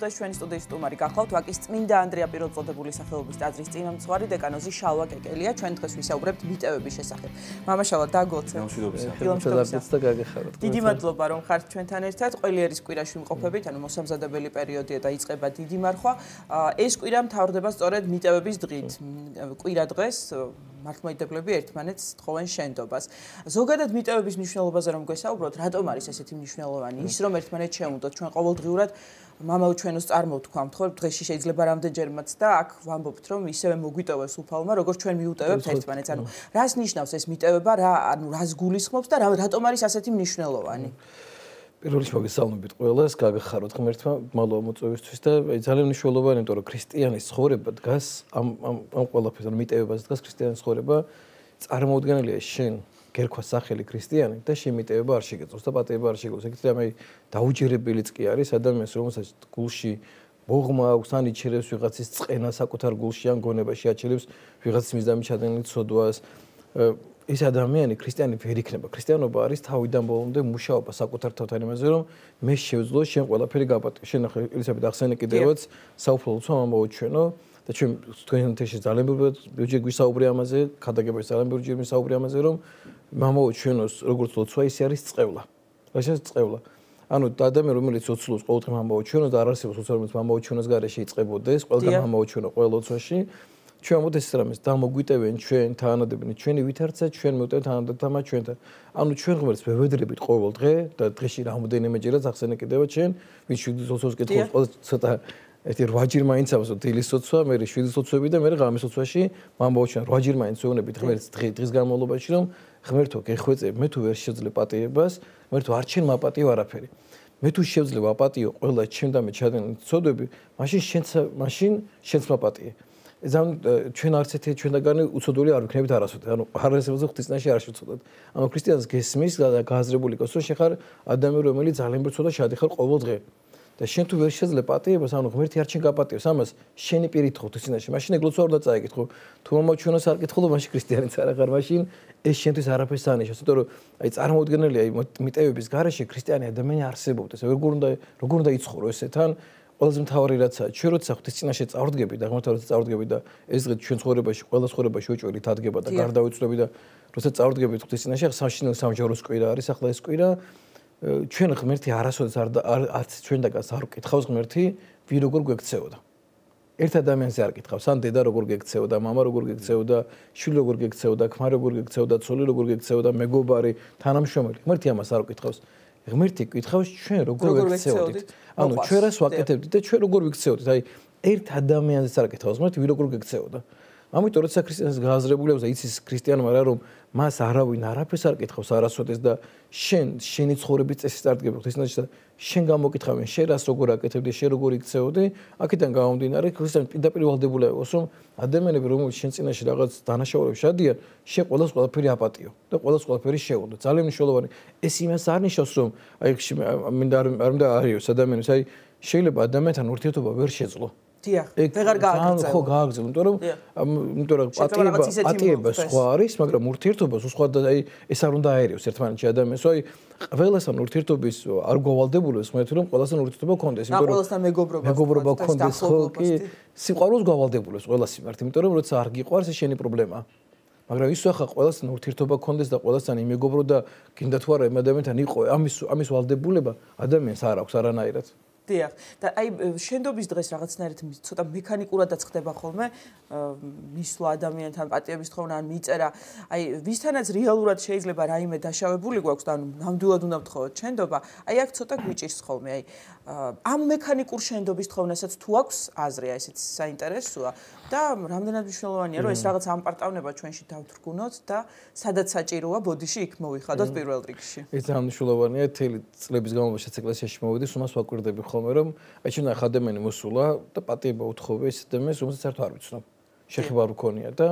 და ჩვენი სტუდიის სტუმარი გახლავთ ვაკის წმინდა ანდრია პირველწოდებული სახელობის ტაძრის წინამძღვარი დეკანოზი შალვა კეკელია ჩვენ დღეს ვისაუბრებთ მიტევების შესახებ მამაშალა დაგოცე ფილმსაც და გაგეხაროთ დიდი მადლობა რომ ხართ ჩვენთან ერთად ყოლიერის კვირაში მყოფებით ანუ მოსამზადებელი პერიოდია და იწყება დიდი მარხვა ეს კვირა მთავრდება სწორედ მიტევების დღით კვირა დღეს მართლმადიდებლები ერთმანეთს თხოვენ შენდობას. ზოგადად მიტევების მნიშვნელობაზე რომ გვესაუბროთ, რატომ არის ესეთი მნიშვნელოვანი? ის რომ ერთმანეთს შეუნდოთ, ჩვენ ყოველდღიურად მამაო ჩვენოს წარმოვთქვამთ ხო დღეში შეიძლება რამდენჯერმეც და აქ ვამბობთ რომ ისევე მოგვიტოვებს უფალმა როგორც ჩვენ მიუტევებთ ერთმანეთს ანუ რას ნიშნავს ეს მიტევება რა ანუ რას გულისხმობს და რატომ არის ასეთი მნიშვნელოვანი პირველ რიგში მოგესალმებით ყველას გაგახაროთ ღმერთმა მალო მოწვევისთვის და ძალიან მნიშვნელოვანია იმიტომ რომ ქრისტიანის ცხოვრება დგას ამ ამ ამ ყველაფერს ანუ მიტევებას დგას ქრისტიანის ცხოვრება წარმოუდგენელია შენ გერქვა სახელი ქრისტიანი და შემიტევება არ შეგეწოს და პატიება არ შეგეწოს. ეგეთი რამე დაუჯერებელიც კი არის ადამიანს, რომელსაც გულში ბოღმა აქვს, ან იჩერებს ვიღაცის წენა საკუთარ გულში ან გონებაში აჩერებს ვიღაცის მიზნამი ჩადენილ ცოდვას. ეს ადამიანი ქრისტიანი ვერ იქნება. ქრისტიანობა არის თავიდან ბოლომდე მუშაობა საკუთარ თავთან იმაზე, რომ მე შევძლო შენ ყველაფერი გაპატიო. შენ ახლა ელისაბედ ახსენე კიდევაც საუფლო ცომ ამოუჩენო. და ჩვენ თქვენ თეში ძალიან ბევრი ბიუჯეტი გვისაუბრია ამაზე, ქადაგებებს ძალიან ბევრი ჯერ მისაუბრია ამაზე, რომ მამაო ჩვენოს როგორც ლოცვა ისე არის წევლა. რაშიც წევლა. ანუ ადამიანი რომელიც ოცლოს ყოველ დღე მამაო ჩვენოს და არ არსებობს ოცლოს რომელიც მამაო ჩვენოს გარეშე იყებოდეს, ყველგან მამაო ჩვენო ყოველ ოცვაში ჩვენ მოდეს რამის დამოგვიტევენ ჩვენ თანადებენ ჩვენი ვითარცა ჩვენ მოტევთ თანადათამა ჩვენთან ანუ ჩვენ ღმერთს ვევედრებით ყოველ დღე და დღეში რამოდენიმეჯერაც ახსენე კიდევა ჩვენ ვინ 720-ს კითხოს ყოველ ცოტა ერთი 8 ჯერ მაინც ახსოვს დილის ოცვა მე 720-ები და მე ღამის ოცვაში მამბაო ჩვენ 8 ჯერ მაინც ვეუბნებით ღმერთს დღე დღის განმავლობაში რომ ღმერთო გეხვეწებ მე თუ ვერ შეძლებ პატიებას მე თუ არ შემა პატიო არაფერი მე თუ შეძლებ აპატიო ყველა ჩემ და მე ჩადენ ცოდები მაშინ შენც მაშინ შენც მოპატიე ზან ჩვენ არც ერთი ჩვენგანი უცოდული არ ვიქნებით არასოდეს ანუ არასოდეს ღვთისნაში არ შეცოდოთ ანუ ქრისტიანს გესმის გააზრებული კაცო შეხარ ადამიანი რომელიც ძალიან ბრწოდა შადიხარ ყოველ დღე და შენ თუ ვერ შეძლე პატიებას, ანუ ღმერთი არ ჩენგაპატიებს ამას, შენი პირით ხო თუცინაში, მაშინ ეგ ლოცვა უნდა წაიკითხო. თუ მომაჩვენოს არ კითხულობ, მაშინ ქრისტიანიც არ აღარ, მაშინ ეს შენთვის არაფერს სანიშნავს, იმიტომ რომ აი წარმოუდგენელი აი მიტევების garaშე ქრისტიანი ადამიანი არსებობდეს. როგორ უნდა როგორ უნდა იცხოვრო ესეთან? ყველაზე მთავარი რაცაა, ჩვენ როცა ღვთისწინაშე წავდგები და ღმერთთან წავდგები და ეს დღე ჩვენ ცხოვრებაში ყველა ცხოვრებაში უჭველით ადგება და გარდაიცვლები და როცა წავდგები ღვთისწინაშე, სამშინელი სამჯაროს კვირა არის, ახლა ეს კვირა ჩვენ ღმერთი არასოდეს არ არც ჩვენ დაკას არ ეკითხავს ღმერთი ვი როგორ გვექცეოდა ერთ ადამიანს არ ეკითხავს ან დედა როგორ გექცეოდა мама როგორ გექცეოდა შვილი როგორ გექცეოდა ქმარი როგორ გექცეოდა ცოლი როგორ გექცეოდა მეგობარი თანამშრომელი ღმერთი ამას არ ეკითხავს ღმერთი ეკითხავს ჩვენ როგორ გექცეოდით ანუ ჩვენ რას ვაკეთებდით და ჩვენ როგორ გექცეოდით აი ერთ ადამიანს არ ეკითხავს ღმერთი ვი როგორ გექცეოდა ამიტომ როცა ქრისტიანს გააზრებული აქვს და იცის ქრისტიანმა რა რომ მას არავინ არაფერს არ ეკითხავს არასოდეს და შენ შენი ცხოვრების წესი წარდგება ქრისტიანში და შენ გამოკითხავენ შენ რას როგორ აკეთებდი შენ როგორ იქცეოდი აკეთან გამომდინარე ქრისტიანი პირდაპირ ვალდებულა იყოს რომ ადამიანები რომელიც შენ წინაშე რაღაც დანაშაულებს შადიან შენ ყოველს ყველაფერი აპატიო და ყოველს ყველაფერი შეუნდო ძალიან მნიშვნელოვანი ეს იმას არნიშნავს რომ აი მინდა არ მინდა არის ადამიანის აი შეიძლება ადამიანთან ურთიერთობა ვერ შეძლო დიახ, ვეღარ გააგრძელებ. ხო, გააგრძელებ, იმიტომ რომ იმიტომ რომ პატიება პატიება სხვა არის, მაგრამ ურთიერთობას უსხვად და აი ეს არ უნდა აერიოს ერთმანეთში ადამიანს. აი ყველასთან ურთიერთობის არ გვავალდებულებს მეთქი რომ ყველასთან ურთიერთობა კონდეს, იმიტომ რომ ყველასთან მეგობრობა მეგობრობა კონდეს ხო კი სიყვარულს გვავალდებულებს ყველას იმართ, იმიტომ რომ როცა არ გიყვარს ეს შენი პრობლემა. მაგრამ ის ახლა ყველასთან ურთიერთობა კონდეს და ყველასთან იმეგობრო და გინდა თუ არა ამ ადამიანთან იყო ამის ამის ვალდებულება ადამიანს არ აქვს არანაირად. დიახ და აი შენდობის დღეს რაღაცნაირად ცოტა მექანიკურადაც ხდება ხოლმე მისვლა ადამიანთან პატიების თხოვნა ან მიწერა აი ვისთანაც რეალურად შეიძლება რაიმე დაშავებული გვაქვს და ანუ ნამდვილად უნდა ვთხოვოთ შენდობა აი აქ ცოტა გვიჭირს ხოლმე აი ამ მექანიკურ შენდობის თხოვნასაც თუ აქვს აზრი აი ესეც საინტერესოა და რამდენად მნიშვნელოვანია რომ ეს რაღაც ამპარტავნება ჩვენში დავთრგუნოთ და სადაც საჭიროა ბოდიში იქ მოვიხადოთ პირველ რიგში ეს ძალიან მნიშვნელოვანია თელი წლების განმავლობაში ეკლესიაში მოვიდი სულ მას ვაკვირდები ხო ხოლმე რომ აი ჩვენ ახადემენი მოსულა და პატიება უთხოვე ეს ადამიანს რომელსაც არ თვარ ვიცნობ შეხება რო ქონია და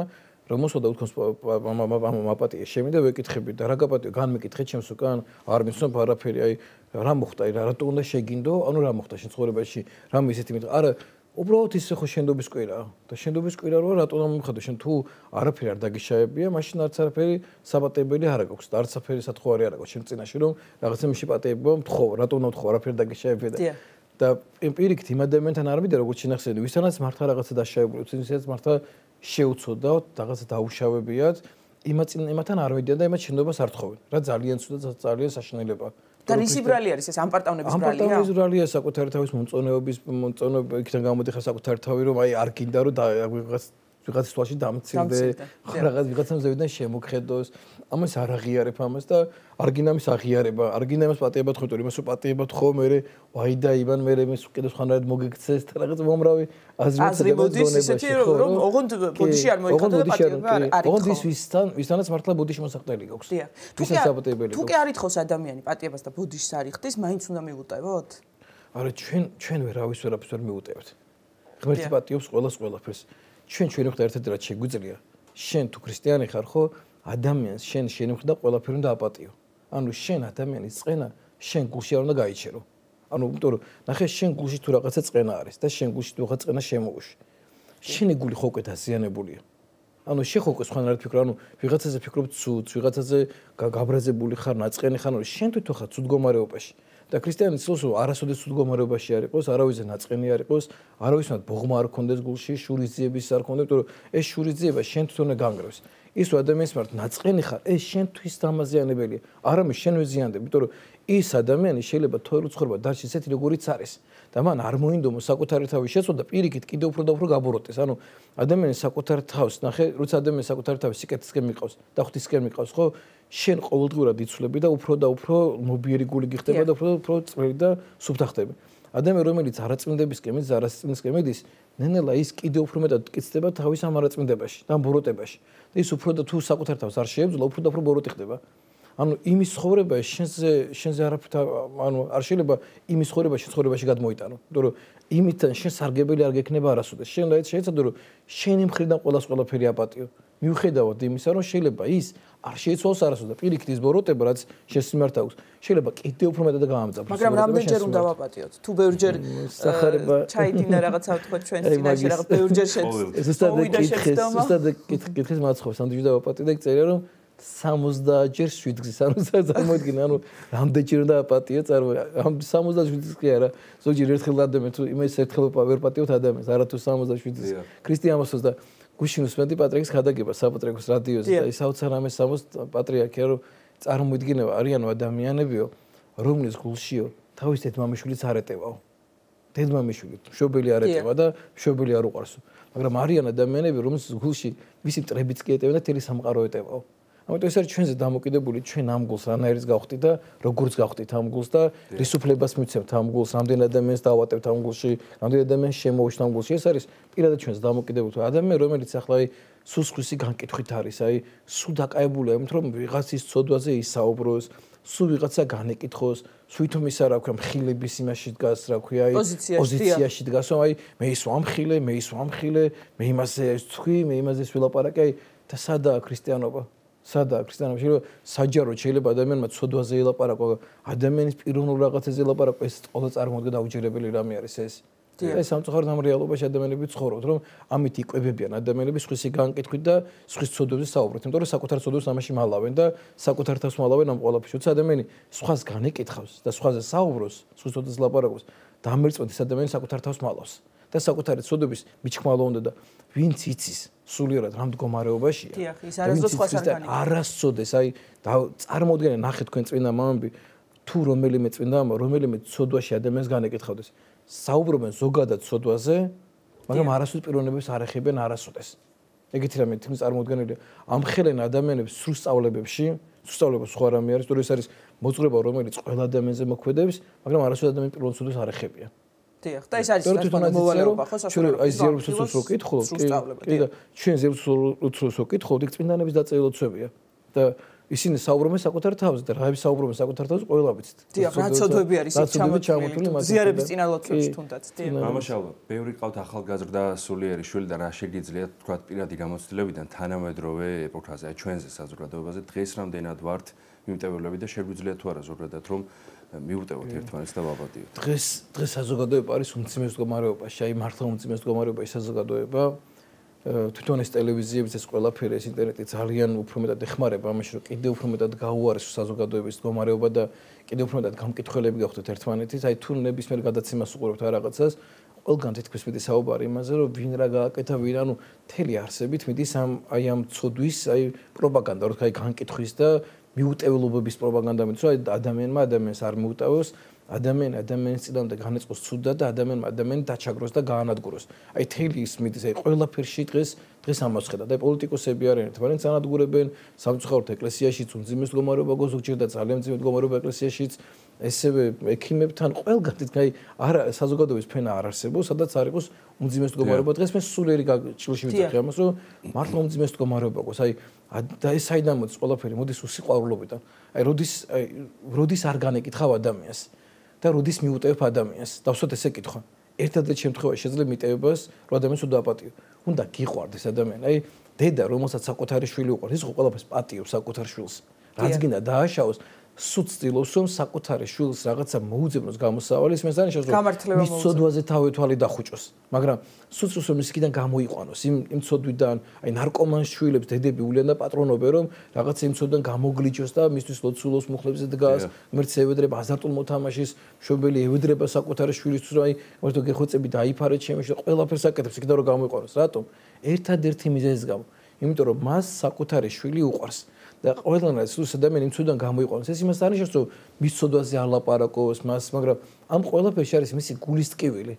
რომოსო და უთქოს მაპატია შემიდა ვეკითხები და რა გაპატიო განმეკითხე ჩემს უკან არ მიცნობ არაფერი აი რა მოხდა აი რატო უნდა შეგინდო ანუ რა მოხდა შენ ცხოვრებაში რამე ისეთი მე არა უბრალოდ ისე ხო შენდობის კვირა და შენდობის კვირა როა რატო რა მომხდა შენ თუ არაფერი არ დაგიშაებია მაშინ არც არაფერი საპატეებელი არ აქვს და არც არაფერი სათხოვარი არ აქვს შენ წინაშე რომ რაღაცა მიშე პატეებო მთხოვ რატო უნდა მთხოვ არაფერი დაგიშაებია და და პირიქით იმ ადამიანთან არ მიდა როგორც შეიძლება ვისთანაც მართლა რაღაცა დაშაებული ვისთანაც მართლა შეუცოდა რაღაცა დაუშავებიათ იმაცინ იმათან არ ვიდია და იმათ შენდობას არ თხოვენ რა ძალიან ცუდა ძალიან საშინელება და რისი ბრალი არის ეს ამპარტავნების ბრალია ამპარტავნების ბრალია საკუთარ თავის მომწონეობის მომწონება იქიდან გამოდიხარ საკუთარ თავი რომ აი არ გინდა რომ რაღაც ვიღაც სიტუაციაში დამცილდე, ხო რაღაც ვიღაცამ ზევიდან შემოხედოს. ამას არ აღიარებ ამას და არგინამის აღიარება, არგინამის პატიებად ხო თორემ ეს პატიებად ხო მე ვაი და ივან მე მე კიდე სხვანაირად მოგეკცეს და რაღაც მომრავი აზრი მოდის ისეთი რომ ოღონდ ბუდიში არ მოიქცეოდა პატიება არ არის. ოღონდ ის ვისთან ვისთანაც მართლა ბუდიში მოსახტელი გქოს. დიახ. თუკი საპატიებელი. თუკი არითხოს ადამიანი პატიებას და ბუდიშს არიხდის, მაინც უნდა მიუტევოთ? არა, ჩვენ ჩვენ ვერავის ვერაფერს ვერ მიუტევთ. ღმერთი პატიობს ყველას ყველაფერს. ჩვენ ჩვენი ხვდა ერთად რაც შეგვიძლია შენ თუ ქრისტიანი ხარ ხო ადამიანს შენ შენი ხვდა ყველაფერი უნდა აპატიო ანუ შენ ადამიანის წენა შენ გულში არ უნდა გაიჩერო ანუ იმიტომ რომ ნახე შენ გულში თუ რაღაცა წენა არის და შენ გულში თუ რაღაცა წენა შემოგუშ შენი გული ხო უკეთ აზიანებულია ანუ შეხოკეს ხანდარ ფიქრო, ანუ ვიღაცაზე ფიქრობ ცუც, ვიღაცაზე გაბრაზებული ხარ, ნაწყენი ხარ, ანუ შენ თვითონ ხარ ცუდგომარეობაში. და ქრისტიანი ცდილობს, არასოდეს ცუდგომარეობაში არ იყოს, არავისე ნაწყენი არ იყოს, არავისთან ბოღმა არ კონდეს გულში, შურისძიების არ კონდეს, იმიტომ რომ ეს შურისძიება შენ თვითონ განგრევს. ისო ადამიანს მართ ნაწყენი ხარ, ეს შენთვის დამაზიანებელია. არამე შენ ვეზიანდები, იმიტომ რომ ის ადამიანი შეიძლება თოილუცხრობა დარჩეს ისეთი როგორიც არის და მან არ მოინდომო საკუთარი თავი შეცოდა პირიქით კიდე უფრო და უფრო გაბოროტეს ანუ ადამიანი საკუთარ თავს ნახე როცა ადამიანი საკუთარ თავს სიკეთისკენ მიყავს და ხვთვისკენ მიყავს ხო შენ ყოველდღურად იცვლები და უფრო და უფრო მობიერი გული გიხდება და უფრო და უფრო წვრილი და სუფთა ხდები ადამიანი რომელიც არაწმინდებისკენ მის არაწმინდისკენ მიდის ნენელა ის კიდე უფრო მეტად კიცდება თავის ამ არაწმინდებაში და ბოროტებაში და ის უფრო და თუ საკუთარ თავს არ შეებძლა უფრო და უფრო ბოროტი ხდება ანუ იმის ხოვრება შენზე შენზე არაფერთ ანუ არ შეიძლება იმის ხოვრება შენ ხოვრებაში გადმოიტანო იმიტომ რომ იმითან შენ სარგებელი არ გექნება არასოდეს შენ და ეს შეიძლება რომ შენი მხრიდან ყოველას ყველაფერი აპატიო მიუხედავად იმისა რომ შეიძლება ის არ შეიცვალოს არასოდეს პირიქით ის ბოროტება რაც შენ სიმართ აქვს შეიძლება კიდე უფრო მეტად გაამძაფროს მაგრამ რამდენჯერ უნდა ვაპატიოთ თუ ბევრჯერ სახარება ჩაიდინა რაღაცა თქვა ჩვენ წინაში რაღაც ბევრჯერ შეცდომა ეს სტადიკი ეს სტადიკი კითხეს მაცხოვს ამ დიდ ვაპატიო და იქ წერია რომ 60-ჯერ 7 გზის ანუ წარმოიდგინე ანუ რამდენჯერ უნდა პატიო წარმო ამ 67-ის კი არა ზოგი ერთხელ ადამე თუ იმის ერთხელ ვერ პატიოთ ადამიანს არათუ 67-ის ქრისტიანოსს და გუშინოს მე პატრიარქის გადაგება საპატრიარქოს რადიოზე და ისაუცა რამე 60 პატრიარქია რომ წარმოიდგინება არიანო ადამიანებიო რომლის გულშიო თავის დედმამიშვილიც არეტევაო დედმამიშვილი მშობელი არეტევა და მშობელი არ უყარსო მაგრამ არიან ადამიანები რომლის გულში ვისი წრებიც კი ეტევა და თელი სამყარო ეტევაო ამიტომ ეს არის ჩვენზე დამოკიდებული, ჩვენ ამ გულს რანაირს გავხდით და როგორც გავხდით ამ გულს და ის უფლებას მიცემთ ამ გულს, რამდენ ადამიანს დავატებთ ამ გულში, რამდენ ადამიანს შემოვიშთ ამ გულში. ეს არის პირადად ჩვენს დამოკიდებულთ ადამიან, რომელიც ახლა აი სუსხვისი განკითხვით არის, აი სუ დაკაებულია, იმით რომ ვიღაცის ცოდვაზე ისაუბროს. სუ ვიღაცა განეკითხოს, თვითონ ისა რა ქვია, მხილების იმაში დგას, რა ქვია, აი პოზიციაში დგას, რომ აი მე ის ვამხილე, მე ის ვამხილე, მე იმასე ის თქვი, მე იმასე ის ვილაპარაკე, აი და სადაა ქრისტიანობა? სადა ქრისტიანობაში რომ საჯაროდ შეიძლება ადამიანმა ცოდვაზე ელაპარაკო ადამიანის პიროვნულ რაღაცაზე ელაპარაკო ეს ყოლა წარმოადგენ დაუჯერებელი რამე არის ეს ეს სამწუხაროდ ამ რეალობაში ადამიანები ცხოვრობთ რომ ამით იყვებებიან ადამიანები სხვისი განკითხვით და სხვის ცოდვებზე საუბრობთ იმიტომ რომ საკუთარ ცოდვებს ამაში მალავენ და საკუთარ თავს მალავენ ამ ყოლაფში თუ ადამიანი სხვას განეკითხავს და სხვაზე საუბრობს სხვის ცოდვებს ელაპარაკოს დამერწმეთ ეს ადამიანი საკუთარ თავს მალავს და საკუთარ ცოდვებს მიჩქმალო უნდა და ვინც იცის სულიერად რა მდგომარეობაშია. დიახ, ის არასდროს ხვასთან. არასწოდეს, აი წარმოუდგენელი ნახეთ თქვენ წინა მამები თუ რომელიმე წინა მამა რომელიმე ცოდვაში ადამიანს განეკითხავდეს. საუბრობენ ზოგადად ცოდვაზე, მაგრამ არასდროს პიროვნებებს არ ეხებიან არასწოდეს. ეგეთი რამე თქვენ წარმოუდგენელი ამხელენ ადამიანებს სრულსწავლებებში სწავლება სხვა რამე არის, თუ ეს არის მოწრება, რომელიც ყველა ადამიანზე მოქმედებს, მაგრამ არასოდეს ადამიანს პირველ სულს არ ეხებიან. დიახ, და ეს არის რაღაც მოვალეობა, ხო, საშუალო. აი ზეროს უცხო კითხულობ, კი. კი და ჩვენ ზეროს უცხო კითხულობ, იქ წმინდანების დაწერილობებია და ისინი საუბრობენ საკუთარ თავზე და რაები საუბრობენ საკუთარ თავზე ყველაფერით. დიახ, რა ცოდვები არის ის ჩამოთვლილი მაგის. ზიარების წინალოცვებში თუნდაც, დიახ. მამაშალო, ბევრი ყავთ ახალგაზრდა სულიერი შვილი და რა შეგიძლია თქვა პირადი გამოცდილებიდან თანამედროვე ეპოქაზე, ჩვენზე საზოგადოებაზე დღეს რამდენად ვართ მიმტევლები და შეგვიძლია თუ არა ზოგადად რომ მიუტევოთ ერთმანეთს და ვაბადიოთ. დღეს დღეს საზოგადოება არის უმცირეს მდგომარეობაში, აი მართლა უმცირეს მდგომარეობაში საზოგადოება. თვითონ ეს ტელევიზიებიც ეს ყველაფერი ეს ინტერნეტი ძალიან უფრო მეტად ეხმარება ამაში, რომ კიდევ უფრო მეტად გაუარეს საზოგადოების მდგომარეობა და კიდევ უფრო მეტად გამკითხველები გახდეთ ერთმანეთის. აი თუ ნებისმიერ გადაცემას უყურებთ რა რაღაცას, ყველგან თითქოს მეტი საუბარი იმაზე, რომ ვინ რა გააკეთა, ვინ ანუ თელი არსებით მიდის ამ აი ამ ცოდვის, აი პროპაგანდა, როგორც აი განკითხვის და მიუტევლობების პროპაგანდამით რომ ადამიანმა ადამიანს არ მიუტევოს ადამიან ადამიანს ძილამდე განაწყოს ცუდა და ადამიანმა ადამიანს დაჩაგროს და გაანადგუროს. აი თელი ისმის აი ყველაფერში დღეს დღეს ამას ხედავ და პოლიტიკოსები არიან, თვალენ განადგურებენ სამწუხაროდ ეკლესიაშიც უძიმეს გომარობა გოსურჭირდა ძალიან ძიმეს გომარობა ეკლესიაშიც ესევე ექიმებთან ყველგან თითქმის არა საზოგადოების ფენა არ არსებობს, სადაც არ იყოს უმძიმეს მდგომარეობა. დღეს მე სულიერი ჭილში ვიძახი ამას, რომ მართლა უმძიმეს მდგომარეობა ყოს. აი და ეს საიდან მოდის ყველაფერი? მოდის უსიყვარულობიდან. აი როდის აი როდის არ განეკითხავ ადამიანს და როდის მიუტევ ადამიანს? დავსვათ ესე კითხვა. ერთადერთ შემთხვევაში შეიძლება მიტევებას რომ ადამიანს უდააპატიო. უნდა გიყვარდეს ადამიანი. აი დედა რომელსაც საკუთარი შვილი უყვარს, ის ყველაფერს პატიო საკუთარ შვილს. რაც გინდა დააშავოს, სუცილოს რომ საკუთარი შვილს რაღაცა მოუძებნოს გამოსავალის მე ზანიშავს რომ მის ცოდვაზე თავი თვალი დახუჭოს მაგრამ სუცილოს რომ ისიდან გამოიყვანოს იმ იმ ცოდვიდან აი ნარკომანს შვილებს დედები ულიან და პატრონობე რომ რაღაც იმ ცოდვიდან გამოგლიჯოს და მისთვის ლოცულოს მუხლებზე დგას მერცე ევედრება აზარტულ მოთამაშეს შობელი ევედრება საკუთარი შვილისთვის რომ აი ერთო გეხოცები დაიფარეთ შემო და ყველაფერს აკეთებს იქიდან რომ გამოიყვანოს რატომ ერთადერთი მიზეზი გამო იმიტომ რომ მას საკუთარი შვილი უყვარს და ყველანაირად სულს ადამიანი ცუდან გამოიყვანოს ეს იმას არ ნიშნავს რომ მის ცოდვაზე არ ლაპარაკობს მას მაგრამ ამ ყველაფერში არის მისი გულის ტკივილი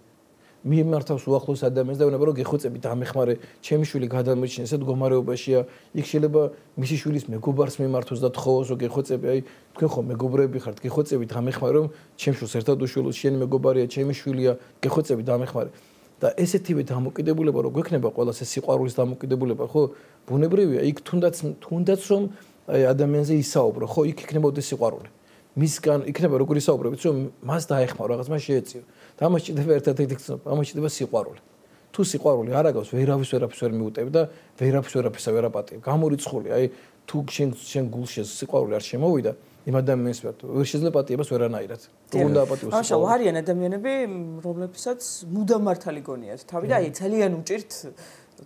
მიემართავს უახლოს ადამიანს და უნებრო გეხოწები დამეხმარე ჩემი შვილი გადამრჩენს ეს გომარეობაშია იქ შეიძლება მისი შვილის მეგობარს მიემართოს და თხოვოს რომ გეხოწები აი თქვენ ხო მეგობრები ხართ გეხოწები დამეხმარე რომ ჩემს შვილს ერთად უშვილოს შენი მეგობარია ჩემი შვილია გეხოწები დამეხმარე და ესეთივე დამოკიდებულება რო გვექნება ყველას ეს სიყვარულის დამოკიდებულება ხო ბუნებრივია იქ თუნდაც თუნდაც რომ აი ადამიანზე ისაუბრო, ხო, იქ იქნებოდა სიყვარული. მისგან იქნება როგორ ისაუბრებით, რომ მას დაეხმარო რაღაცმა შეეწირო. და ამას შეიძლება ერთ-ერთი ხსნა, ამას შეიძლება სიყვარული. თუ სიყვარული არ აგავს, ვერავის ვერაფერს ვერ მიუტებ და ვერაფერს ვერაფერსა ვერ აპატებ. გამორიცხული, აი თუ შენ შენ გულშეს სიყვარული არ შემოვიდა იმ ადამიანს ვარ თუ შეიძლება პატიებას ვერანაირად. თუ უნდა პატიოს. ხო, შეიძლება არიან ადამიანები, რომლებსაც მუდამ მართალი გონიათ თავი და აი ძალიან უჭირთ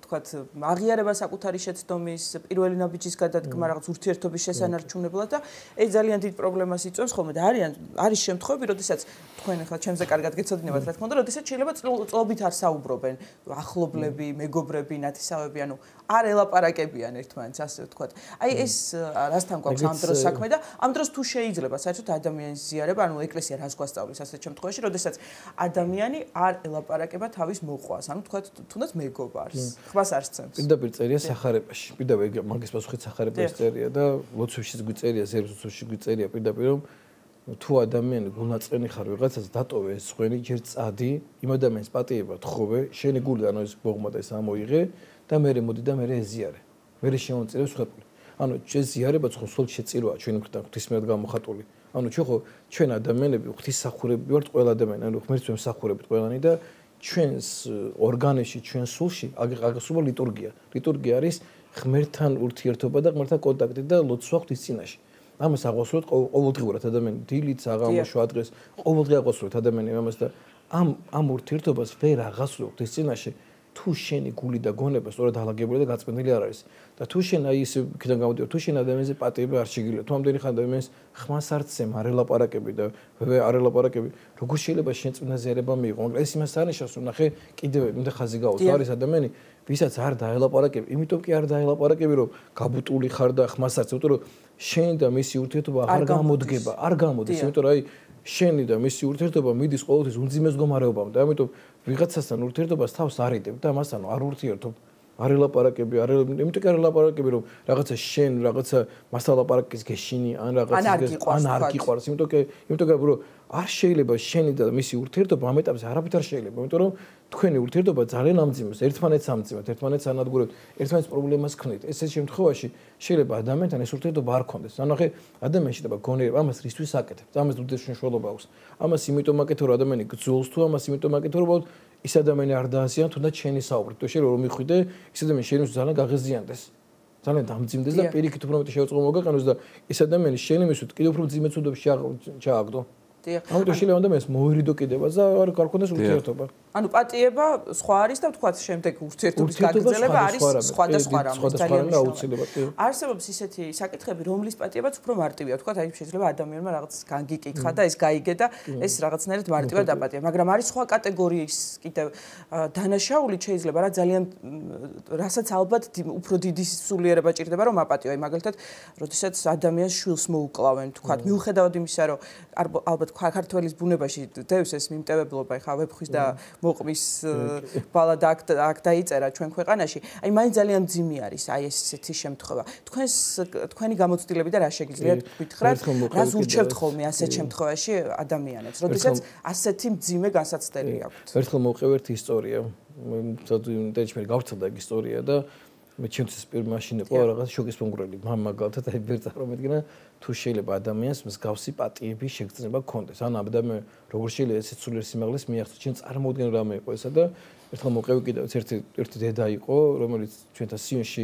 თქვათ აღიარება საკუთარი შეცდომის პირველი ნაბიჯის გადადგმა რაღაც ურთიერთობის შესანარჩუნებლად და ეს ძალიან დიდ პრობლემას იწვევს ხოლმე და არის არის შემთხვევები, როდესაც თქვენ ახლა ჩემზე კარგად გეცოდინებათ, რა თქმა უნდა, როდესაც შეიძლება წლობით არ საუბრობენ ახლობლები, მეგობრები, ნათესავები, ანუ არ ელაპარაკებიან ერთმანეთს, ასე ვთქვათ. აი ეს რასთან გვაქვს ამ დროს საქმე და ამ დროს თუ შეიძლება საერთოდ ადამიანის ზიარება, ანუ ეკლესია რას გვასწავლის ასეთ შემთხვევაში, როდესაც ადამიანი არ ელაპარაკება თავის მოყვას, ანუ ვთქვათ თუნდაც მეგობარს. ხმას არ სცემს. პირდაპირ წერია сахарებაში. პირდაპირ მაგის პასუხი сахарებაში წერია და ლოცვაშიც გვიწერია, ზერბუცოში გვიწერია პირდაპირ რომ თუ ადამიანი გულაწენი ხარ ვიღაცას დატოვე ეს ხვენი ჯერ წადი, იმ ადამიანს პატიებად ხობე, შენი გული და ანუ ეს ბოღმა და ეს ამოიღე და მე მეუდი და მე ეზიარე. მე შეონწირებს ხვეპლი. ანუ ჩვენ ზიარება ცხოვრულ შეწირვაა ჩვენ უკვე ღვთისმეტად გამოხატული. ანუ ჩვენ ხო ჩვენ ადამიანები ღვთის სახურები ვართ ყველა ადამიანი, ანუ ღმერთს ვემსახურებთ ყველანი და ჩვენს ორგანოში, ჩვენს სულში აგრესულა ლიტურგია. ლიტურგია არის ღმერთთან ურთიერთობა და ღმერთთან კონტაქტი და ლოცვა ღვთის წინაშე. ამას აღვასრულებთ ყოველდღურად ადამიანი დილით, საღამოში, ადრეს ყოველდღე აღვასრულებთ ადამიანი ამას და ამ ამ ურთიერთობას ვერ აღასრულებთ ღვთის წინაშე. თუ შენი გული და გონება სწორად დაალაგებული და გაწმენდილი არ არის და თუ შენ აი ეს იქიდან გამოდიო თუ შენ ადამიანზე პატრიები არ შეგილა თუ ამდენი ხან ადამიანს ხმას არ წემ არ ელაპარაკები და ვე არ ელაპარაკები როგორ შეიძლება შენ წვნაზეერება მიიღო მაგრამ ეს იმას არნიშნავს რომ ნახე კიდევ უნდა ხაზი გაუძლო არის ადამიანი ვისაც არ დაელაპარაკები იმიტომ კი არ დაელაპარაკები რომ გაბუტული ხარ და ხმას არ წემ უტო რომ შენ და მისი ურთიერთობა აღარ გამოდგება არ გამოდის იმიტომ რომ აი შენი და მისი ურთიერთობა მიდის ყოველთვის უძიმეს მდგომარეობამდე ამიტომ ვიღაცასთან ურთიერთობას თავს არიდებ და მას ანუ არ ურთიერთობ არ ელაპარაკები არ იმიტომ კი არ ელაპარაკები რომ რაღაცა შენ რაღაცა მას ელაპარაკის გეშინი ან რაღაცა ან არ გიყვარს იმიტომ კი იმიტომ კი რომ არ შეიძლება შენი და მისი ურთიერთობა ამ ეტაპზე არაფერ შეიძლება იმიტომ რომ თქვენი ურთიერთობა ძალიან ამძიმებს, ერთმანეთს ამძიმებთ, ერთმანეთს ანადგურებთ, ერთმანეთს პრობლემას ქმნით. ესე შემთხვევაში შეიძლება ადამიანთან ეს ურთიერთობა არ კონდეს. ანუ ხე ადამიანში შეიძლება გონიერება ამას რისთვის აკეთებ? ამას უდეს შეშველობა აქვს. ამას იმიტომ აკეთო რომ ადამიანი გძულს თუ ამას იმიტომ აკეთო რომ ის ადამიანი არ დააზიანოს, თუნდაც შენი საუბრით. თუ შეიძლება რომ მიხვიდე, ის ადამიანი შენ უზალა გაღიზიანდეს. ძალიან დამძიმდეს და პირიქით უფრო მეტი შეეწყო მოგაყენოს და ეს ადამიანი შენი მისვით კიდევ უფრო ძიმეცოდებს შეააგდო. დიახ. ანუ შეიძლება ამდენ ეს მოერიდო კიდევაც და არ გარკონდეს ურთიერთობა. დიახ. ანუ პატიება სხვა არის და თქვა შემდეგ ურთიერთობის გაგრძელება არის სხვა და სხვა რამე ძალიან მნიშვნელოვანია არსებობს ისეთი საკითხები რომლის პატიებაც უფრო მარტივია თქვა აი შეიძლება ადამიანმა რაღაც განგიკითხა და ეს გაიგე და ეს რაღაცნაირად მარტივა დაპატია მაგრამ არის სხვა კატეგორიის კიდევ დანაშაული შეიძლება რა ძალიან რასაც ალბათ უფრო დიდი სულიერება ჭირდება რომ აპატიო აი მაგალითად როდესაც ადამიანს შვილს მოუკლავენ თქვა მიუხედავად იმისა რომ ალბათ ქართველის ბუნებაში დევს ეს მიმტევებლობა ხა ვეფხვის და მოყვის ბალად აქ აქ დაიწერა ჩვენ ქვეყანაში. აი მაინც ძალიან ძიმი არის აი ეს ისეთი შემთხვევა. თქვენს თქვენი გამოცდილება და რა შეგიძლიათ გითხრათ? რას ურჩევთ ხოლმე ასეთ შემთხვევაში ადამიანებს, როდესაც ასეთი ძიმე განსაცდელი აქვთ? ერთხელ მოვყევ ერთ ისტორია. მე ცოტა ნეჩმერ გავწდა ისტორია და მე ჩემთვის პირ მაშინ იყო რაღაც შოკის ფუნგრელი მამაგალთად აი ვერ წარმოედგინა თუ შეიძლება ადამიანს მსგავსი პატიები შეგრძნება კონდეს ან ადამიან როგორ შეიძლება ესე ცულერ სიმაღლეს მიაღწიოს ჩვენ წარმოედგინე რა მე იყო ესა და ერთხელ მოყევი კიდევ ერთი ერთი დედა იყო რომელიც ჩვენთან სიონში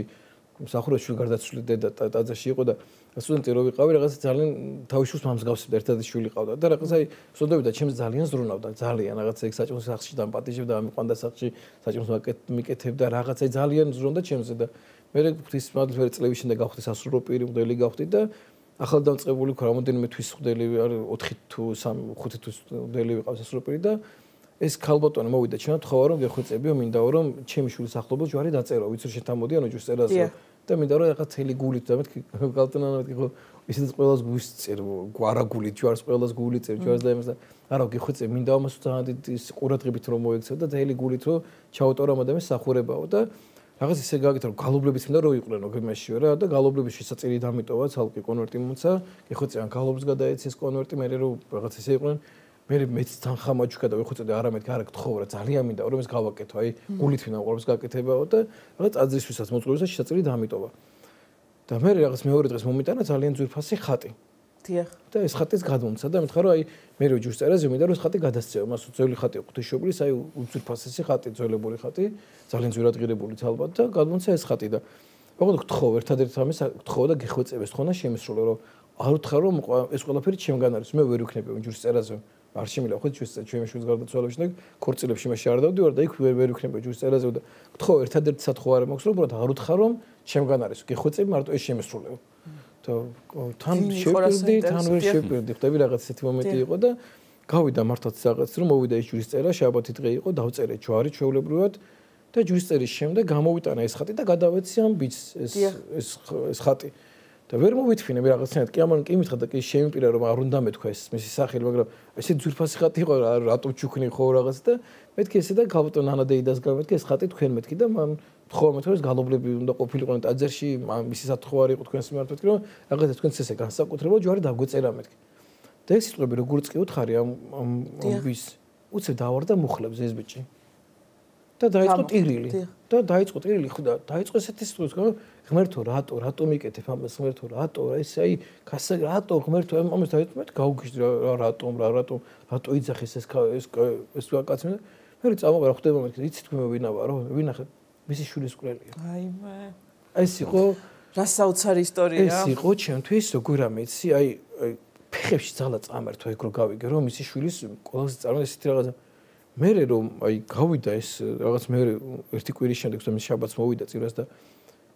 მსახურებში გარდაცვლილი დედა ტაძაში იყო და სტუდენტი რო ვიყავი, რაღაცა ძალიან თავისუფლოს მომსგავსებდა, ერთადერთი შვილი ყავდა და რაღაცა სტუდენტებიდან ჩემს ძალიან ზრუნავდა, ძალიან რაღაცა ეგ საჭმოს სახლში დამპატიჟებდა, ამიყვანდა სახლში, საჭმოს მიკეთებდა, რაღაცა ძალიან ზრუნავდა ჩემზე და მე რე ღვთის მადლობა წლების შემდეგ გავხდი სასრულო პირი მდელი გავხდი და ახალდამწყებული ქვა რამოდენიმე თვის ხვდელი არ 4 თუ 3 5 თუ მდელი ვიყავ სასრულო პირი და ეს ქალბატონი მოვიდა ჩემთან თხოვა რომ გეხვეწებიო, მინდაო რომ ჩემი შვილის ახლობელ ჯვარი დაწერო, ვიცი რომ შეთამოდი ანუ ჯუს წერაზე. და მინდა რომ რაღაც თელი გულით და მე გავტანან მე ხო ისეთს ყველას გვისწერ გვარა გულით ჯვარს ყველას გულით წერ ჯვარს და იმას და არა გიხვიწე მინდა ამას უთანა ის ყურადღებით რომ მოექცევ და თელი გულით რომ ჩაუტორო ამადამის სახურებაო და რაღაც ისე გაგიტო რომ გალობლების მინდა რომ იყვნენო გემაშიო რა და გალობლების შესაძლებელი დამიტოვა თალკი კონვერტი მომცა გიხვიწე ან გალობს გადაეცეს კონვერტი მე რომ რაღაც ისე იყვნენო მე მეც თანხამაჩუ გადავე ხო წედა არამედ გარა გთხოვრა ძალიან მინდა რომ ეს გავაკეთო აი გულით მინდა ყურებს გაკეთებაო და რაღაც აძრისვისაც მოწყობისა შესაძლებელი დამიტოვა და მე რაღაც მეორე დღეს მომიტანა ძალიან ძვირფასი ხატი დიახ და ეს ხატის გადმომცა და მეთქვა რომ აი მე რო ჯურს წერაზე მინდა რომ ეს ხატი გადასცეო მას უძველი ხატი ღვთისმშობლის აი უძვირფასესი ხატი ძველებული ხატი ძალიან ძვირადღირებული თალბად და გადმომცა ეს ხატი და როგორც გთხოვ ერთადერთ ამის გთხოვ და გეხვეწებს თქო და შემისრულე რომ არ ვთხარ რომ ეს ყველაფერი ჩემგან არის მე ვერ ვიქნები ჯურს წერაზე არ შემიძლია ხო ჩვენ ჩვენ შვილს გარდაცვალების შემდეგ ქორწილებში მე შეარდავდი ვარ და იქ ვერ ვერ იქნება ჯუს წელაზე და გთხოვ ერთადერთი სათხო არ მაქვს რომ უბრალოდ არ უთხარ რომ ჩემგან არის გეხვეწები მარტო ეს შემესრულეო და თან შეპირდი თან ვერ შეპირდი ხტები რაღაც ისეთი მომენტი იყო და გავიდა მართლაც რაღაც რომ მოვიდა ეს ჯურის წერა შაბათი დღე იყო დავწერე ჯვარი ჩვეულებრივად და ჯურის წერის შემდეგ გამოვიტანა ეს ხატი და გადავეცი ამ ბიჭს ეს ეს ხატი და ვერ მომეთქვინე მე რაღაცნაირად კი ამან კი მითხრა და კი შემიპირა რომ არ უნდა მეთქვა ეს მისი სახელი მაგრამ ესე ძვირფასი ხატი იყო რა რატო ჩუქნი ხო რაღაც და მეთქი ესე და გავუტო ნანადეიდას გამეთქი ეს ხატი თქვენ მეთქი და მან ხოლმე თქვენ ეს განობლები უნდა ყოფილიყო ნაძერში მისი სათხოვარი იყო თქვენს მიმართ მეთქი რომ რაღაცა თქვენც ესე განსაკუთრებულ ჯვარი დაგვეწერა მეთქი და ეს სიტყვები როგორც კი უთხარი ამ ამ ვის უცებ დავარდა მუხლებს ეს ბიჭი და დაიწყო ტირილი დიახ და დაიწყო ტირილი ხვდა დაიწყო ესეთი სიტუაცია ღმერთო რატო რატო მიკეთებ ამას ღმერთო რატო ესე აი გასა რატო ღმერთო ამას დაიწყო მე გავგიშდი რა რატო რა რატო რატო იძახეს ეს ეს ეს კაცი მე მერე წამოვა რა ხდება მეკითხე იცით თქვენ ვინავა რო ვინახე მისი შვილის კვლელია აი მე ეს იყო რა საოცარი ისტორიაა ეს იყო ჩემთვის როგორ ამეცი აი ფეხებში ძალა წამერთო ეგრო გავიგე რომ მისი შვილის ყველაზე წარმო ესეთი რაღაცა მე რომ აი გავიდა ეს რაღაც მე ერთი კვირის შემდეგ თუ ამის შაბათს მოვიდა წირას და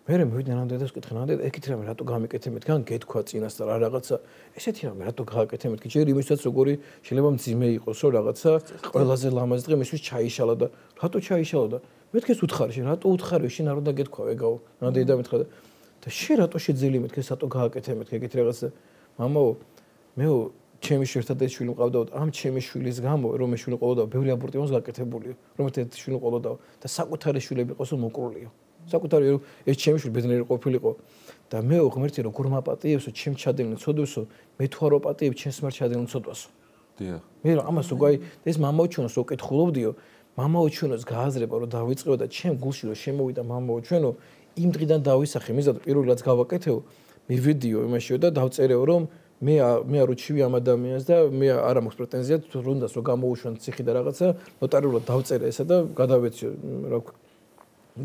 მე რომ მოვიდა რამდენად ეს კითხე რამდენად ეკითხე რამე რატო გამიკეთე მეთქან გეთქვა წინას და რა რაღაცა ესეთი რამე რატო გააკეთე მეთქი ჯერ იმისაც როგორი შეიძლება მძიმე იყოს რომ რაღაცა ყველაზე ლამაზი დღე მისთვის ჩაიშალა და რატო ჩაიშალა და მეთქეს უთხარი შენ რატო უთხარი შენ არ უნდა გეთქვა ეგაო რამდენი დამეთქა და შენ რატო შეძილი მეთქეს რატო გააკეთე მეთქი ეგეთ რაღაცა მამაო მეო ჩემი შვილთან ერთად შვილი მყავდაო ამ ჩემი შვილის გამო რომ მე შვილი ყოლოდა ბევრი აბორტი მას გაკეთებულიო რომ ერთ შვილი ყოლოდა და საკუთარი შვილები ყოსო მოკრულიო საკუთარი რომ ეს ჩემი შვილი ბედნიერი ყოფილიყო და მე ღმერთი რომ გურმა პატიებსო ჩემ ჩადენო ცოდოსო მე თუ არო პატიებ ჩემს მარ ჩადენო ცოდოსო დიახ მე რომ ამას უგაი ეს მამაოჩუნოს რო კითხულობდიო მამაოჩუნოს გააზრება რომ დავიწყეო და ჩემ გულში რომ შემოვიდა მამაოჩუნო იმ დღიდან დავისახე მიზად პირველად გავაკეთეო მივიდიო იმაშიო და დავწერეო რომ მე მე არ უჩივი ამ ადამიანს და მე არ მაქვს პრეტენზია თუ რუნდას რომ გამოუშვან ციხი და რაღაცა ნოტარიულად დავწერე ესა და გადავეციო რა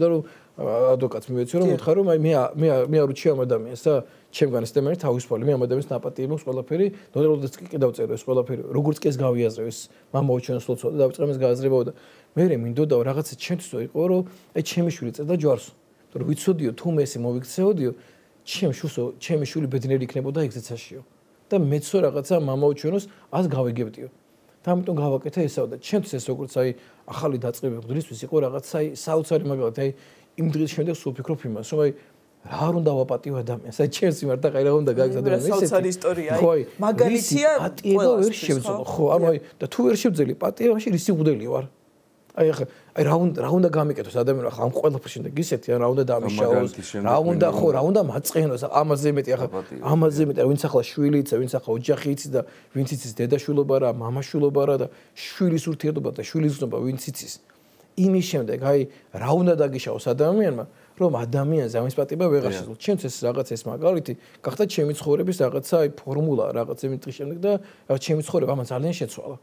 და რომ ადვოკატს მივეციო რომ მოთხარ რომ აი მე მე მე არ უჩივი ამ ადამიანს და ჩემგან სისტემაში თავისუფალი მე ამ ადამიანს ნაპატიებს ყველაფერი ნოტარიულადაც კი დავწერე ეს ყველაფერი როგორც კი ეს გავიაზრე ეს მამაოჩენ სულცოდა დავწერე ეს გააზრება და მე მინდოდა რაღაცა ჩემთვის იყო რომ აი ჩემი შვილი წერდა ჯვარს რომ ვიცოდიო თუ მე ესე მოვიქცეოდიო ჩემ შუსო ჩემი შვილი ბედნიერი იქნებოდა ეგზეცაშიო და მეც რაღაცა მამაოჩვენოს ას გავეგებდიო. და ამიტომ გავაკეთე ესაო და ჩემთვის ეს როგორც აი ახალი დაწყება გვდრისთვის იყო რაღაცა აი საოცარი მაგალითად აი იმ დღის შემდეგ სულ ფიქრობ იმას, რომ აი რა არ უნდა ვაპატიო ადამიანს, აი ჩემს იმართა აი რა უნდა გააგზავნო ესეთი. საოცარი ისტორია აი. მაგალითია პატიო ვერ შევძლო, ხო, ანუ აი და თუ ვერ შევძელი პატიო, მაშინ რისი უდელი ვარ? აი ახლა აი რა უნდა რა უნდა გამიკეთოს ადამიანს ხო ამ ყველაფერში და გისეთი რა უნდა დამიშაოს რა უნდა ხო რა უნდა მაწყენოს ამაზე მეტი ახლა ამაზე მეტი ვინც ახლა შვილი იცა ვინც ახლა ოჯახი იცი და ვინც იცის დედაშვილობა რა მამაშვილობა რა და შვილის ურთიერთობა და შვილის ძნობა ვინც იცის იმის შემდეგ აი რა უნდა დაგიშაოს ადამიანმა რომ ადამიანს ამის პატება ვეღარ შეძლო ჩემს ეს რაღაც ეს მაგალითი გახდა ჩემი ცხოვრების რაღაცა აი ფორმულა რაღაც იმით შემდეგ და ჩემი ცხოვრება ამან ძალიან შეცვალა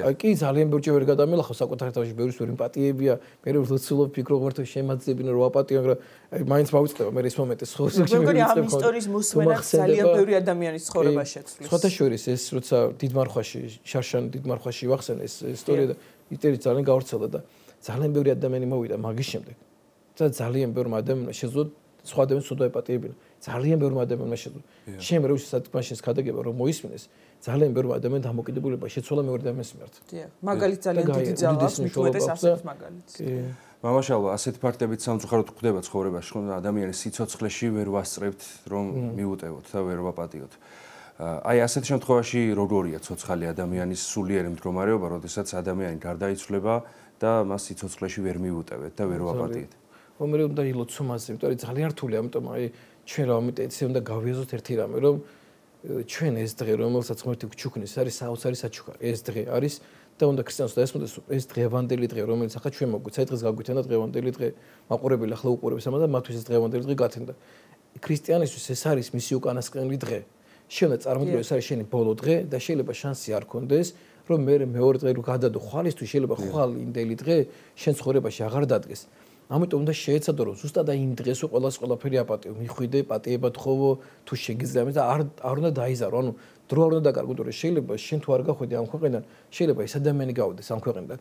აი კი ძალიან ბევრჯერ ვერ გადამელახო საკუთარ თავში ბევრი სური პატიებია მე რო ვცდილობ ფიქრო ვარტო შემაძლებინო რა პატიო მაგრამ აი მაინც მოვიწდება მე ეს მომენტი ხო ზოგი მე ვიცი ხო მაგრამ ამ ისტორიის მოსმენა ძალიან ბევრი ადამიანის ცხოვრებაშიც ხო და შორის ეს როცა დიდმარხვაში შარშან დიდმარხვაში ვახსენ ეს ისტორია და იტერი ძალიან გავრცელდა და ძალიან ბევრი ადამიანი მოვიდა მაგის შემდეგ და ძალიან ბევრი ადამიანი შეძლო სხვა ადამიანს უდა ეპატიებინა ძალიან ბევრი ადამიანმა შეძლო. შეიძლება რუსი სათქმაშენს ქადაგება რომ მოისმინეს, ძალიან ბევრი ადამიანი დამოკიდებულება შეცვალა მეორე ადამიანს მიმართ. დიახ, მაგალი ძალიან დიდი ძალა აქვს მშვენეს ასეთ მაგალითს. კი. მამაშალო, ასეთ ფაქტებით სამწუხაროდ ხდება ცხოვრებაში, ხომ ადამიანის სიცოცხლეში ვერ ვასწრებთ, რომ mm. მიუტევოთ და ვერ ვაპატიოთ. აი, ასეთ შემთხვევაში როგორია ცოცხალი ადამიანის სულიერი მდგომარეობა, როდესაც ადამიანი გარდაიცვლება და მას სიცოცხლეში ვერ მიუტევეთ და ვერ ვაპატიოთ. რომელი უნდა ილოცომაზე, იმიტომ რომ ძალიან რთულია, ამიტომ აი ჩვენ რა მომიტეცი უნდა გავიაზროთ ერთი რამე რომ ჩვენ ეს დღე რომელსაც ღმერთი გჩუქნის არის საოცარი საჩუქარი ეს დღე არის და უნდა ქრისტიანს დაესმოდეს ეს დღევანდელი დღე რომელიც ახლა ჩვენ მოგვიცა ეს დღეს გაგვითანა დღევანდელი დღე მაყურებელი ახლა უყურებს ამას და მათთვის ეს დღევანდელი დღე გათენდა ქრისტიანისთვის ეს არის მისი უკანასკნელი დღე შეიძლება წარმოგდგო ეს არის შენი ბოლო დღე და შეიძლება შანსი არ გქონდეს რომ მე მეორე დღე რომ გადადო ხვალისთვის შეიძლება ხვალ იმდელი დღე შენ ცხოვრებაში აღარ დადგეს ამიტომ უნდა შეეცადო რომ ზუსტად აი იმ დღეს ყოველას ყველაფერი აპატიო მიხვიდე პატიებად ხოვო თუ შეგიძლია მე და არ არ უნდა დაიზარო ანუ დრო არ უნდა დაკარგო თორე შეიძლება შენ თუ არ გახვედი ამ ქვეყნიდან შეიძლება ეს ადამიანი გავდეს ამ ქვეყნიდან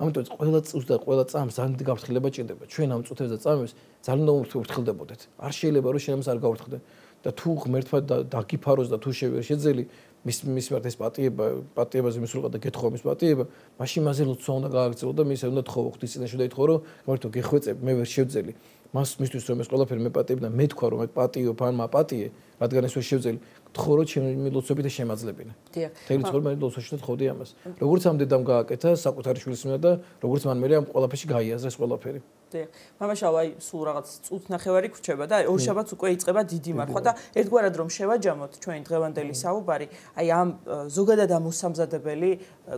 ამიტომ ყველა ზუსტად ყველა წამს ზანდ გაფრთხილება ჭირდება ჩვენ ამ წუთებს და წამებს ძალიან დაუფრთხილდებოდეთ არ შეიძლება რომ შენ ამას არ გავრთხდე და თუ ღმერთმა დაგიფაროს და თუ შეიძლება შეძელი მის მის მარტის პატიება პატიებაზე მისულყა და გეთხოვის პატიება მაშინ მაზე ლოცვა უნდა გააგრძელო და მის უნდა თხოვო ღვთის წინაშე და ითხოვო რომ ერთო გეხვეწებ მე ვერ შევძელი მას მისთვის რომ ეს ყველაფერი მე პატიებდა მე თქვა რომ მე პატიო ფან მაპატიე რადგან ეს ვერ შევძელი თხოვრო ჩემი მილოცები და შემაძლებინა. დიახ. თელი ცხოვრება მილოცში და თხოვდი ამას. როგორც ამ დედამ გააკეთა საკუთარი შვილის მიმართ და როგორც მან მე ამ ყველაფერში გაიაზრა ეს ყველაფერი. დიახ. მამაშავა აი სულ რაღაც წუთს ნახევარი ხრჩება და ორ შაბათს უკვე იწება დიდი მარხვა და ერთგვარად რომ შევაჯამოთ ჩვენი დღევანდელი საუბარი, აი ამ ზოგადად ამოსამზადებელი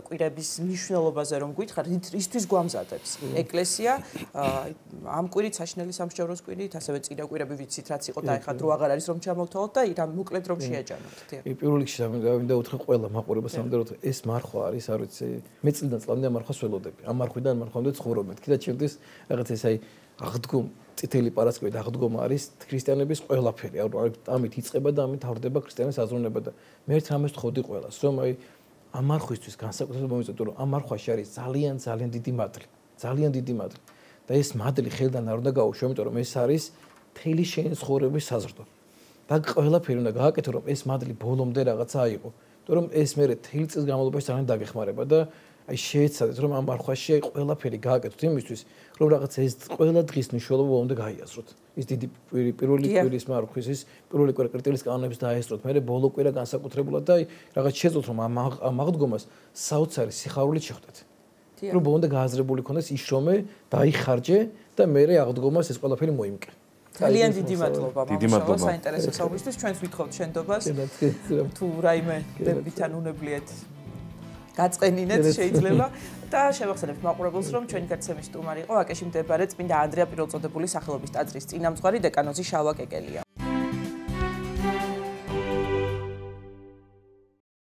კვირების მნიშვნელობაზე რომ გითხარით, ისთვის გვამზადებს ეკლესია ამ კვირით საშნელი სამსჯავროს კვირით, ასევე წინა კვირები ვიცით რაც იყო და ეხლა დრო აღარ არის რომ ჩამოვთვალოთ და ირა მოკლედ რომ შეაჯ ჯანმრთელი. პირველ რიგში დავინდა უთხრი ყველა მაყურებელს ამ დროს ეს მარხვა არის, არ ვიცი, მე წლიდან წლამდე მარხვას ველოდები. ამ მარხვიდან მარხვამდე ცხოვრობთ. კიდე ჩემთვის რაღაც ეს აი აღდგომ წითელი პარასკევი აღდგომა არის ქრისტიანების ყველაფერი. ანუ ამით იწება და ამით თავდება ქრისტიანის აზროვნება და მე ერთ რამეს ვთხოვდი ყველას, რომ აი ამ მარხვისთვის განსაკუთრებით მომიწოდოთ, რომ ამ მარხვაში არის ძალიან ძალიან დიდი მადლი. ძალიან დიდი მადლი. და ეს მადლი ხელთან არ უნდა გაუშვა, იმიტომ რომ ეს არის თელი შენ ცხოვრების საზრდო. და ყველაფერი უნდა გააკეთო რომ ეს მადლი ბოლომდე რაღაცა აიყო იმიტომ რომ ეს მე თელი წელს გამალობაში ძალიან დაგეხმარება და აი შეეცადეთ რომ ამ არხვაში აი ყველაფერი გააკეთოთ იმისთვის რომ რაღაც ეს ყველა დღის მნიშვნელობა ბოლომდე გაიაზროთ ეს დიდი პირველი კვირის მარხვის ეს პირველი კვირის კანონებს დაესწროთ მე ბოლო კვირა განსაკუთრებულად და აი რაღაც შეძლოთ რომ ამ მაღდგომას საოცარი სიხარული შეხვდეთ რომ ბოლომდე გააზრებული ქონდეს ის შრომე დაიხარჯე და მე აღდგომას ეს ყველაფერი მოიმკე ძალიან დიდი მადლობა მამა. დიდი მადლობა საინტერესო საუბრისთვის. ჩვენს ვითხოვთ შენდობას. თუ რაიმე დებიტან უნებლიეთ გაწყენინეთ შეიძლება და შევახსენებთ მაყურებელს რომ ჩვენი გაცემის სტუმარი იყო აკეში მდებარე წმინდა ანდრია პირველწოდებულის სახელობის ტაძრის წინამძღვარი დეკანოზი შალვა კეკელია.